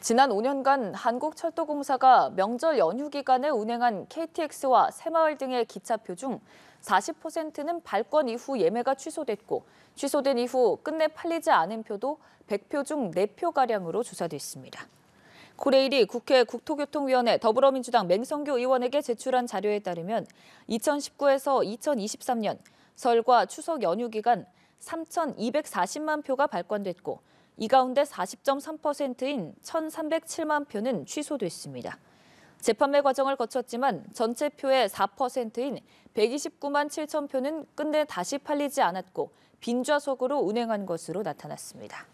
지난 5년간 한국철도공사가 명절 연휴 기간에 운행한 KTX와 새마을 등의 기차표 중 40%는 발권 이후 예매가 취소됐고 취소된 이후 끝내 팔리지 않은 표도 100표 중 4표가량으로 조사됐습니다. 코레일이 국회 국토교통위원회 더불어민주당 맹성교 의원에게 제출한 자료에 따르면 2019에서 2023년 설과 추석 연휴 기간 3,240만 표가 발권됐고 이 가운데 40.3%인 1,307만 표는 취소됐습니다. 재판매 과정을 거쳤지만 전체 표의 4%인 129만 7천 표는 끝내 다시 팔리지 않았고 빈좌석으로 운행한 것으로 나타났습니다.